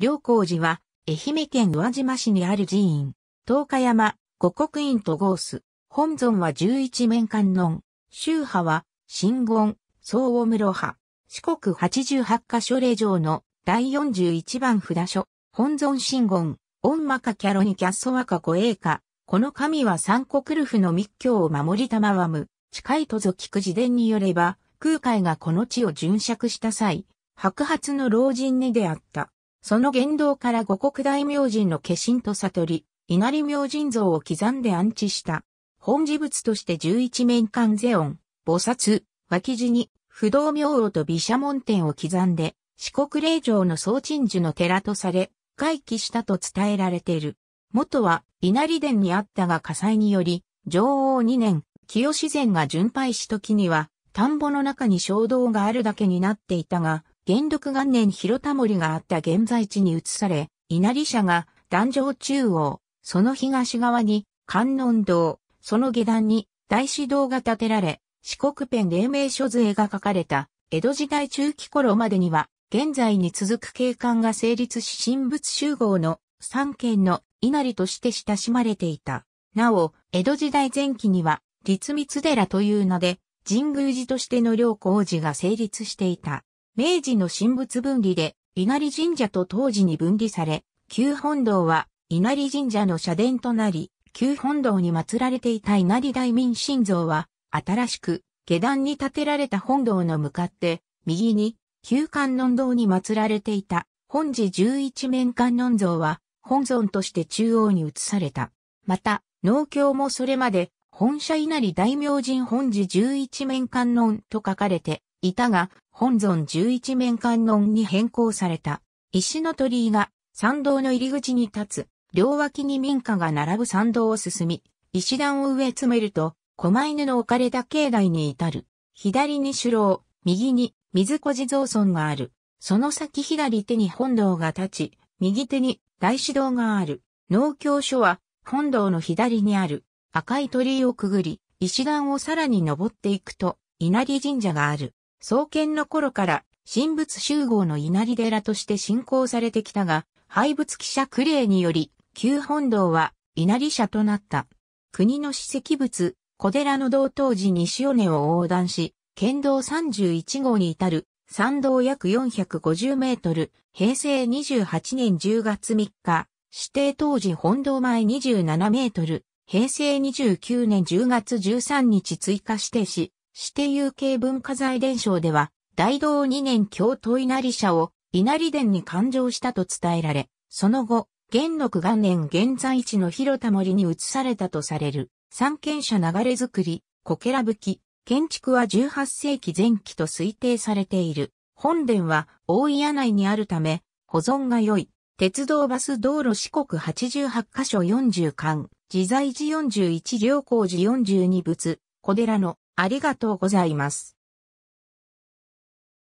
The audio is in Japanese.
両光寺は、愛媛県宇和島市にある寺院、東海山、五国院とース。本尊は十一面観音、宗派は、真言、総王室派、四国八十八箇所令場の第四十一番札所、本尊真言、御魔かキャロニキャッソワカ護衛か、この神は三国ルフの密教を守りたまわむ、近いとぞ聞く自伝によれば、空海がこの地を巡釈した際、白髪の老人に出会った。その言動から五国大明神の化身と悟り、稲荷明神像を刻んで安置した。本事物として十一面観世音、菩薩、脇地に、不動明王と毘沙門天を刻んで、四国霊場の総鎮守の寺とされ、回帰したと伝えられている。元は稲荷殿にあったが火災により、上王二年、清自然が巡拝し時には、田んぼの中に衝動があるだけになっていたが、元禄元年広田森があった現在地に移され、稲荷社が壇上中央、その東側に観音堂、その下段に大師堂が建てられ、四国ペン黎明書絵が書かれた、江戸時代中期頃までには、現在に続く景観が成立し神仏集合の三県の稲荷として親しまれていた。なお、江戸時代前期には、立密寺という名で、神宮寺としての両工事が成立していた。明治の神仏分離で稲荷神社と当時に分離され、旧本堂は稲荷神社の社殿となり、旧本堂に祀られていた稲荷大民神像は、新しく下段に建てられた本堂の向かって、右に旧観音堂に祀られていた本寺十一面観音像は、本尊として中央に移された。また、農協もそれまで、本社稲荷大明神本寺十一面観音と書かれて、いたが、本尊十一面観音に変更された。石の鳥居が参道の入り口に立つ、両脇に民家が並ぶ参道を進み、石段を上詰めると、狛犬の置かれた境内に至る。左に首楼、右に水小地蔵村がある。その先左手に本堂が立ち、右手に大師堂がある。農協所は本堂の左にある赤い鳥居をくぐり、石段をさらに登っていくと稲荷神社がある。創建の頃から神仏集合の稲荷寺として信仰されてきたが、廃仏記者クレイにより、旧本堂は稲荷社となった。国の史跡物、小寺の道当時西尾根を横断し、県道31号に至る、山道約450メートル、平成28年10月3日、指定当時本堂前27メートル、平成29年10月13日追加指定し、指定有形文化財伝承では、大道二年京都稲荷社を稲荷殿に勘定したと伝えられ、その後、元禄元年現在地の広田森に移されたとされる、三軒舎流れ作り、こけらき、建築は18世紀前期と推定されている。本殿は大井内にあるため、保存が良い。鉄道バス道路四国88カ所40巻、自在寺41両工寺42仏、小寺のありがとうございます。